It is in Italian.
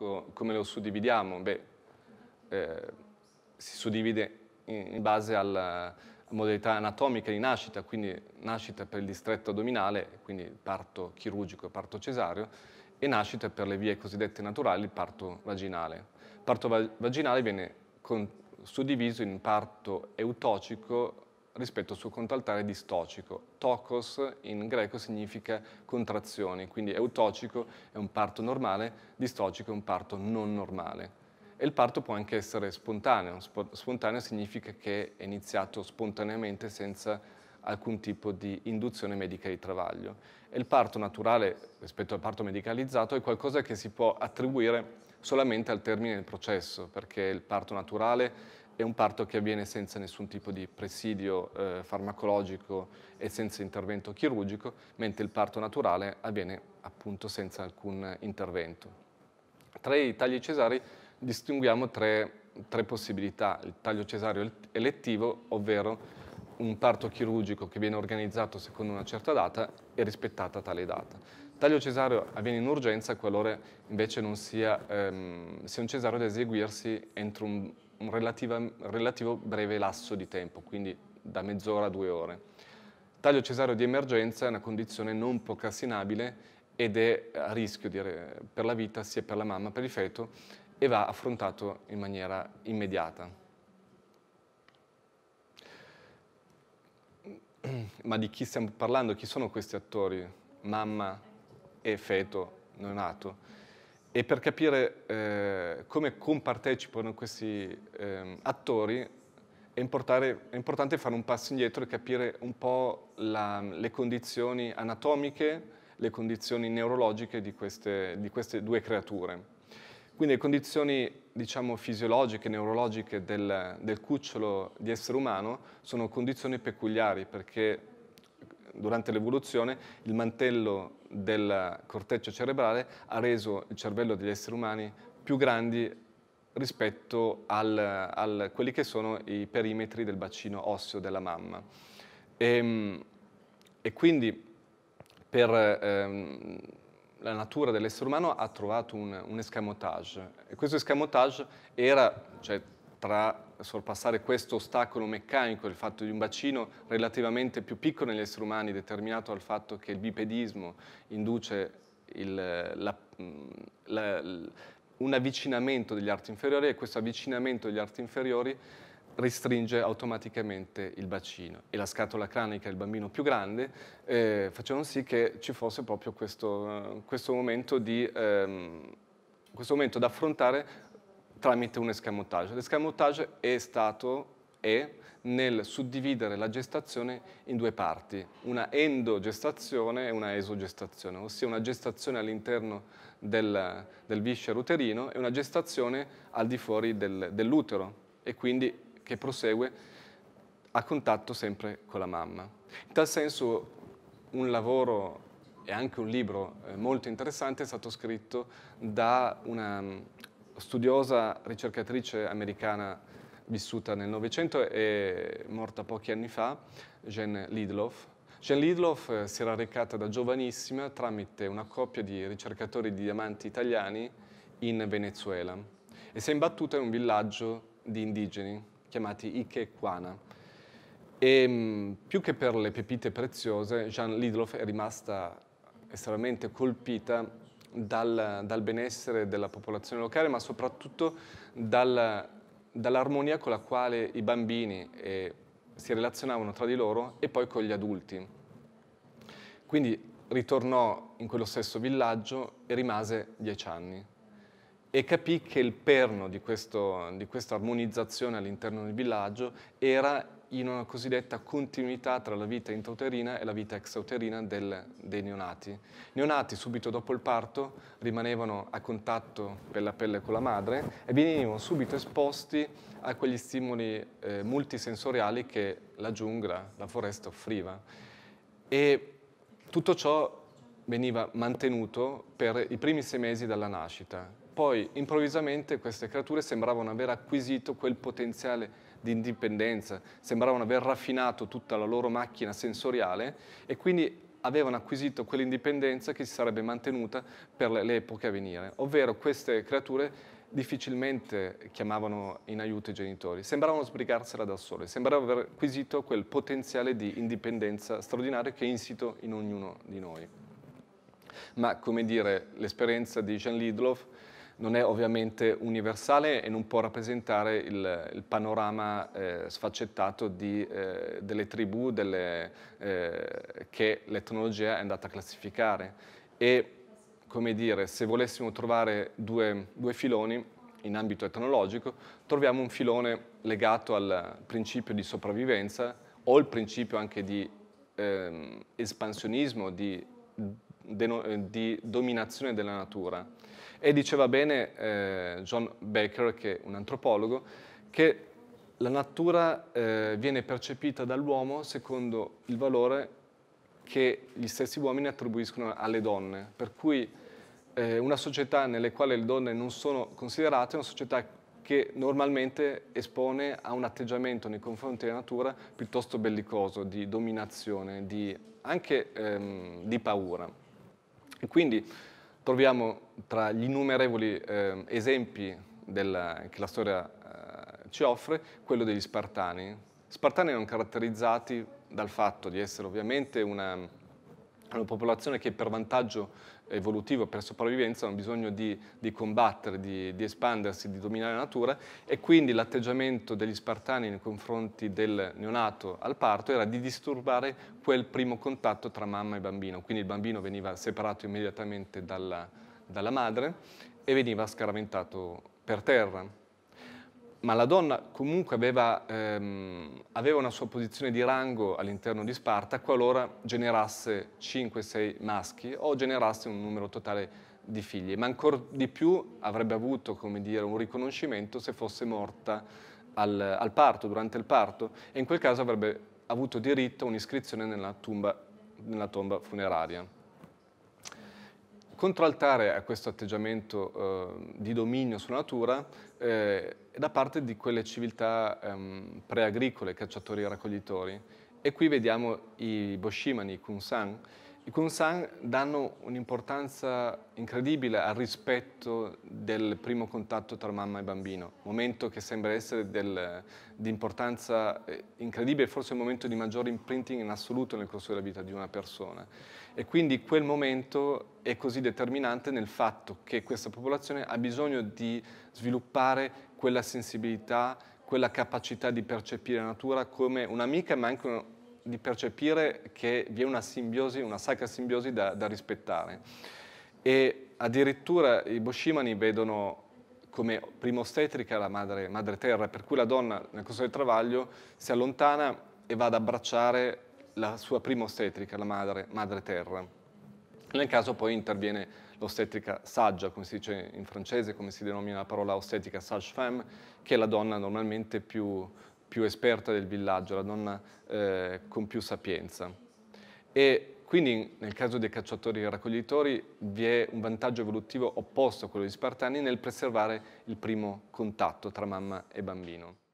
Come lo suddividiamo? Beh, eh, si suddivide in, base alla modalità anatomica di nascita, quindi nascita per il distretto addominale, quindi parto chirurgico e parto cesareo, e nascita per le vie cosiddette naturali, il parto vaginale. Il parto vaginale viene con, suddiviso in parto eutocico rispetto al suo contraltare distocico. Tocos in greco significa contrazioni, quindi eutocico è un parto normale, distocico è un parto non normale. E il parto può anche essere spontaneo. Spontaneo significa che è iniziato spontaneamente senza alcun tipo di induzione medica di travaglio. E il parto naturale rispetto al parto medicalizzato è qualcosa che si può attribuire solamente al termine del processo, perché il parto naturale è un parto che avviene senza nessun tipo di presidio eh, farmacologico e senza intervento chirurgico, mentre il parto naturale avviene appunto senza alcun intervento. Tra i tagli cesari distinguiamo tre, tre possibilità, il taglio cesario elettivo, ovvero un parto chirurgico che viene organizzato secondo una certa data e rispettata tale data. Il taglio cesareo avviene in urgenza qualora invece non sia, ehm, sia un cesareo da eseguirsi entro un un relativa, relativo breve lasso di tempo, quindi da mezz'ora a due ore. Taglio cesareo di emergenza è una condizione non procrastinabile ed è a rischio di, per la vita sia per la mamma, per il feto e va affrontato in maniera immediata. Ma di chi stiamo parlando? Chi sono questi attori? Mamma e feto neonato? e per capire eh, come compartecipano questi eh, attori è, è, importante fare un passo indietro e capire un po' la, le condizioni anatomiche, le condizioni neurologiche di queste, di queste due creature. Quindi le condizioni diciamo, fisiologiche, neurologiche del, del cucciolo di essere umano sono condizioni peculiari perché durante l'evoluzione il mantello del corteccio cerebrale ha reso il cervello degli esseri umani più grandi rispetto a quelli che sono i perimetri del bacino osseo della mamma. E, ehm, e quindi per ehm, la natura dell'essere umano ha trovato un, un escamotage. E questo escamotage era, cioè, tra sorpassare questo ostacolo meccanico, il fatto di un bacino relativamente più piccolo negli esseri umani, determinato dal fatto che il bipedismo induce il, la, mm, la, un avvicinamento degli arti inferiori e questo avvicinamento degli arti inferiori restringe automaticamente il bacino e la scatola cranica, il bambino più grande, eh, facevano sì che ci fosse proprio questo, questo momento di... Ehm, questo momento da affrontare tramite un escamotage. L'escamotage è stato e nel suddividere la gestazione in due parti, una endogestazione e una esogestazione, ossia una gestazione all'interno del, del, viscero uterino e una gestazione al di fuori del, dell'utero e quindi che prosegue a contatto sempre con la mamma. In tal senso un lavoro e anche un libro eh, molto interessante è stato scritto da una, studiosa, ricercatrice americana vissuta nel Novecento e morta pochi anni fa, Jane Lidloff. Jane Lidloff eh, si era recata da giovanissima tramite una coppia di ricercatori di diamanti italiani in Venezuela e si è imbattuta in un villaggio di indigeni chiamati Iquequana. E mm, più che per le pepite preziose, Jane Lidloff è rimasta estremamente colpita dal, dal benessere della popolazione locale, ma soprattutto dal, dall'armonia con la quale i bambini eh, si relazionavano tra di loro e poi con gli adulti. Quindi ritornò in quello stesso villaggio e rimase dieci anni e capì che il perno di, questo, di questa armonizzazione all'interno del villaggio era in una cosiddetta continuità tra la vita intrauterina e la vita extrauterina del, dei neonati. I neonati subito dopo il parto rimanevano a contatto per la pelle con la madre e venivano subito esposti a quegli stimoli eh, multisensoriali che la giungla, la foresta offriva. E tutto ciò veniva mantenuto per i primi sei mesi dalla nascita. Poi improvvisamente queste creature sembravano aver acquisito quel potenziale di indipendenza, sembravano aver raffinato tutta la loro macchina sensoriale e quindi avevano acquisito quell'indipendenza che si sarebbe mantenuta per le epoche a venire, ovvero queste creature difficilmente chiamavano in aiuto i genitori, sembravano sbrigarsela da sole, sembrava aver acquisito quel potenziale di indipendenza straordinario che è insito in ognuno di noi. Ma come dire, l'esperienza di Jean Lidloff non è ovviamente universale e non può rappresentare il, il panorama eh, sfaccettato di, eh, delle tribù delle, eh, che l'etnologia è andata a classificare. E, come dire, se volessimo trovare due, due filoni in ambito etnologico, troviamo un filone legato al principio di sopravvivenza o il principio anche di ehm, espansionismo, di, de, di dominazione della natura e diceva bene eh, John Baker, che è un antropologo, che la natura eh, viene percepita dall'uomo secondo il valore che gli stessi uomini attribuiscono alle donne, per cui eh, una società nelle quali le donne non sono considerate è una società che normalmente espone a un atteggiamento nei confronti della natura piuttosto bellicoso, di dominazione, di, anche ehm, di paura. E quindi Troviamo tra gli innumerevoli eh, esempi della, che la storia eh, ci offre quello degli Spartani. Spartani erano caratterizzati dal fatto di essere ovviamente una, è una popolazione che per vantaggio evolutivo, per sopravvivenza, hanno bisogno di, di combattere, di, di, espandersi, di dominare la natura e quindi l'atteggiamento degli spartani nei confronti del neonato al parto era di disturbare quel primo contatto tra mamma e bambino. Quindi il bambino veniva separato immediatamente dalla, dalla madre e veniva scaraventato per terra ma la donna comunque aveva, ehm, aveva, una sua posizione di rango all'interno di Sparta qualora generasse 5-6 maschi o generasse un numero totale di figli, ma ancora di più avrebbe avuto dire, un riconoscimento se fosse morta al, al parto, durante il parto, e in quel caso avrebbe avuto diritto a un'iscrizione nella tomba, nella tomba funeraria. Contraltare a questo atteggiamento eh, di dominio sulla natura eh, da parte di quelle civiltà ehm, preagricole, cacciatori e raccoglitori. E qui vediamo i Boshimani, i Kunsan, i Kunsan danno un'importanza incredibile al rispetto del primo contatto tra mamma e bambino, momento che sembra essere del, di importanza eh, incredibile, forse il momento di maggior imprinting in assoluto nel corso della vita di una persona. E quindi quel momento è così determinante nel fatto che questa popolazione ha bisogno di sviluppare quella sensibilità, quella capacità di percepire la natura come un'amica ma anche una, di percepire che vi è una simbiosi, una sacra simbiosi da, da rispettare. E addirittura i Boshimani vedono come prima ostetrica la madre, madre, terra, per cui la donna nel corso del travaglio si allontana e va ad abbracciare la sua prima ostetrica, la madre, madre terra. Nel caso poi interviene l'ostetrica saggia, come si dice in francese, come si denomina la parola ostetrica sage femme, che è la donna normalmente più, più esperta del villaggio, la donna eh, con più sapienza. E quindi nel caso dei cacciatori e raccoglitori vi è un vantaggio evolutivo opposto a quello degli spartani nel preservare il primo contatto tra mamma e bambino.